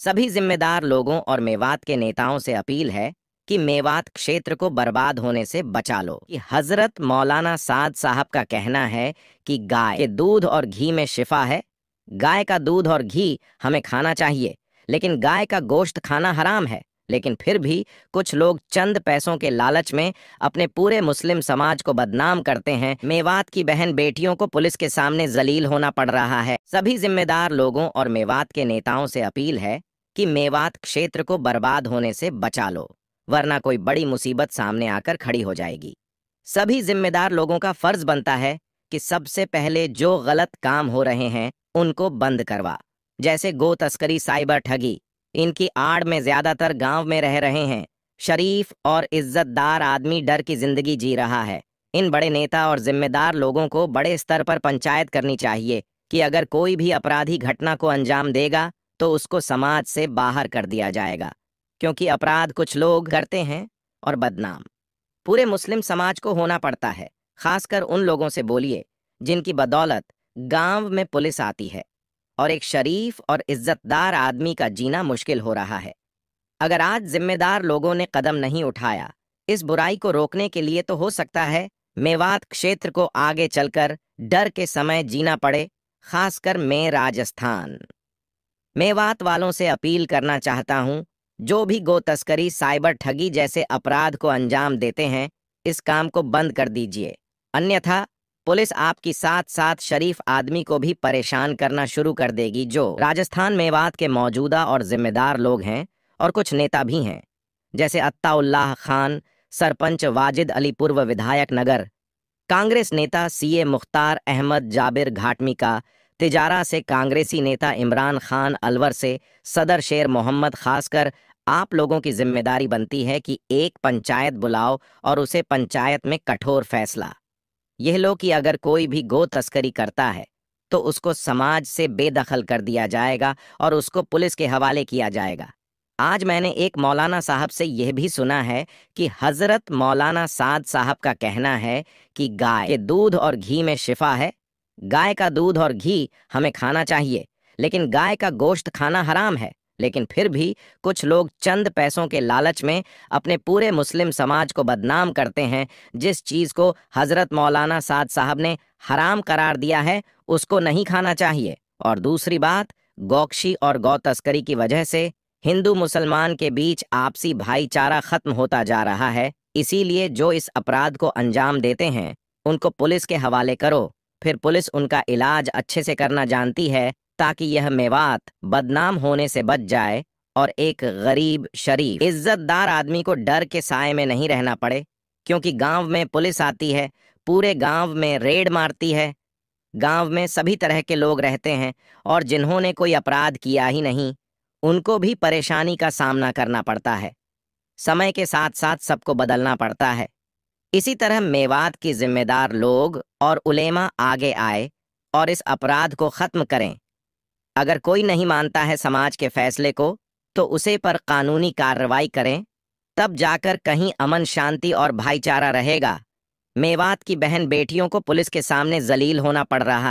सभी जिम्मेदार लोगों और मेवात के नेताओं से अपील है कि मेवात क्षेत्र को बर्बाद होने से बचा लो कि हजरत मौलाना साद साहब का कहना है कि गाय के दूध और घी में शिफा है गाय का दूध और घी हमें खाना चाहिए लेकिन गाय का गोश्त खाना हराम है लेकिन फिर भी कुछ लोग चंद पैसों के लालच में अपने पूरे मुस्लिम समाज को बदनाम करते हैं मेवात की बहन बेटियों को पुलिस के सामने जलील होना पड़ रहा है सभी जिम्मेदार लोगों और मेवात के नेताओं से अपील है कि मेवात क्षेत्र को बर्बाद होने से बचा लो वरना कोई बड़ी मुसीबत सामने आकर खड़ी हो जाएगी सभी जिम्मेदार लोगों का फर्ज बनता है कि सबसे पहले जो गलत काम हो रहे हैं उनको बंद करवा जैसे गो तस्करी साइबर ठगी इनकी आड़ में ज्यादातर गांव में रह रहे हैं शरीफ और इज्जतदार आदमी डर की जिंदगी जी रहा है इन बड़े नेता और जिम्मेदार लोगों को बड़े स्तर पर पंचायत करनी चाहिए कि अगर कोई भी अपराधी घटना को अंजाम देगा तो उसको समाज से बाहर कर दिया जाएगा क्योंकि अपराध कुछ लोग करते हैं और बदनाम पूरे मुस्लिम समाज को होना पड़ता है खासकर उन लोगों से बोलिए जिनकी बदौलत गांव में पुलिस आती है और एक शरीफ और इज्जतदार आदमी का जीना मुश्किल हो रहा है अगर आज जिम्मेदार लोगों ने कदम नहीं उठाया इस बुराई को रोकने के लिए तो हो सकता है मेवात क्षेत्र को आगे चलकर डर के समय जीना पड़े खासकर मैं राजस्थान मेवात वालों से अपील करना चाहता हूं जो भी गो तस्करी साइबर ठगी जैसे अपराध को अंजाम देते हैं इस काम को बंद कर दीजिए अन्यथा पुलिस आपकी साथ साथ शरीफ आदमी को भी परेशान करना शुरू कर देगी जो राजस्थान मेवात के मौजूदा और जिम्मेदार लोग हैं और कुछ नेता भी हैं जैसे अत्ताउल्लाह खान सरपंच वाजिद अली पूर्व विधायक नगर कांग्रेस नेता सीए मुख्तार अहमद जाबिर घाटमी का तिजारा से कांग्रेसी नेता इमरान खान अलवर से सदर शेर मोहम्मद खासकर आप लोगों की जिम्मेदारी बनती है कि एक पंचायत बुलाओ और उसे पंचायत में कठोर फैसला यह लो कि अगर कोई भी गो तस्करी करता है तो उसको समाज से बेदखल कर दिया जाएगा और उसको पुलिस के हवाले किया जाएगा आज मैंने एक मौलाना साहब से यह भी सुना है कि हजरत मौलाना साद साहब का कहना है कि गाय दूध और घी में शिफा है गाय का दूध और घी हमें खाना चाहिए लेकिन गाय का गोश्त खाना हराम है लेकिन फिर भी कुछ लोग चंद पैसों के लालच में अपने पूरे मुस्लिम समाज को बदनाम करते हैं जिस चीज़ को हज़रत मौलाना साद साहब ने हराम करार दिया है उसको नहीं खाना चाहिए और दूसरी बात गौक्षी और गौ तस्करी की वजह से हिंदू मुसलमान के बीच आपसी भाईचारा खत्म होता जा रहा है इसीलिए जो इस अपराध को अंजाम देते हैं उनको पुलिस के हवाले करो फिर पुलिस उनका इलाज अच्छे से करना जानती है ताकि यह मेवात बदनाम होने से बच जाए और एक गरीब शरीफ इज्जतदार आदमी को डर के साय में नहीं रहना पड़े क्योंकि गांव में पुलिस आती है पूरे गांव में रेड मारती है गांव में सभी तरह के लोग रहते हैं और जिन्होंने कोई अपराध किया ही नहीं उनको भी परेशानी का सामना करना पड़ता है समय के साथ साथ सबको बदलना पड़ता है इसी तरह मेवात की जिम्मेदार लोग और उलेमा आगे आए और इस अपराध को खत्म करें अगर कोई नहीं मानता है समाज के फैसले को तो उसे पर कानूनी कार्रवाई करें तब जाकर कहीं अमन शांति और भाईचारा रहेगा मेवात की बहन बेटियों को पुलिस के सामने जलील होना पड़ रहा